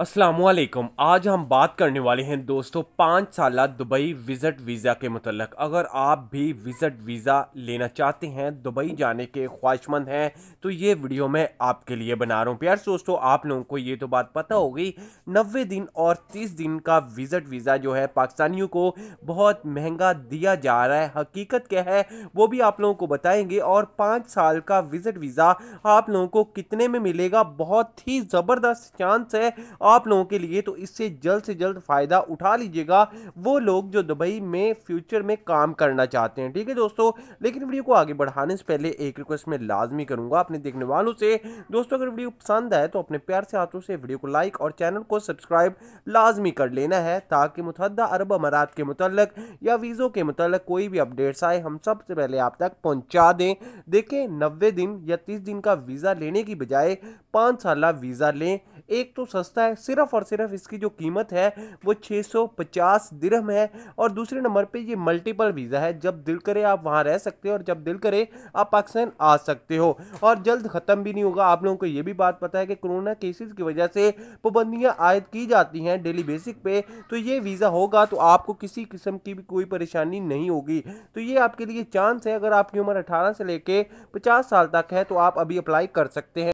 असलम आज हम बात करने वाले हैं दोस्तों पाँच साल दुबई विज़िट वीज़ा के मतलब अगर आप भी विज़िट वीज़ा लेना चाहते हैं दुबई जाने के ख्वाहिशमंद हैं तो ये वीडियो मैं आपके लिए बना रहा हूँ प्यार दोस्तों आप लोगों को ये तो बात पता होगी नबे दिन और तीस दिन का विज़िट वीज़ा जो है पाकिस्तानियों को बहुत महंगा दिया जा रहा है हकीकत क्या है वो भी आप लोगों को बताएँगे और पाँच साल का विज़िट वीज़ा आप लोगों को कितने में मिलेगा बहुत ही ज़बरदस्त चांस है आप लोगों के लिए तो इससे जल्द से जल्द फ़ायदा उठा लीजिएगा वो लोग जो दुबई में फ्यूचर में काम करना चाहते हैं ठीक है दोस्तों लेकिन वीडियो को आगे बढ़ाने से पहले एक रिक्वेस्ट मैं लाजमी करूँगा अपने देखने वालों से दोस्तों अगर वीडियो पसंद आए तो अपने प्यार से हाथों से वीडियो को लाइक और चैनल को सब्सक्राइब लाजमी कर लेना है ताकि मुतहदा अरब अमारात के मतलब या वीज़ों के मतलब कोई भी अपडेट्स आए हम सबसे पहले आप तक पहुंचा दें देखें नब्बे दिन या तीस दिन का वीज़ा लेने की बजाय पाँच साल वीज़ा लें एक तो सस्ता है सिर्फ और सिर्फ इसकी जो कीमत है वो 650 दिरहम है और दूसरे नंबर पे ये मल्टीपल वीज़ा है जब दिल करे आप वहाँ रह सकते हो और जब दिल करे आप पाकिस्तान आ सकते हो और जल्द ख़त्म भी नहीं होगा आप लोगों को ये भी बात पता है कि कोरोना केसेस की वजह से पाबंदियाँ आयद की जाती हैं डेली बेसिक पे तो ये वीज़ा होगा तो आपको किसी किस्म की भी कोई परेशानी नहीं होगी तो ये आपके लिए चांस है अगर आपकी उम्र अठारह से लेकर पचास साल तक है तो आप अभी अप्लाई कर सकते हैं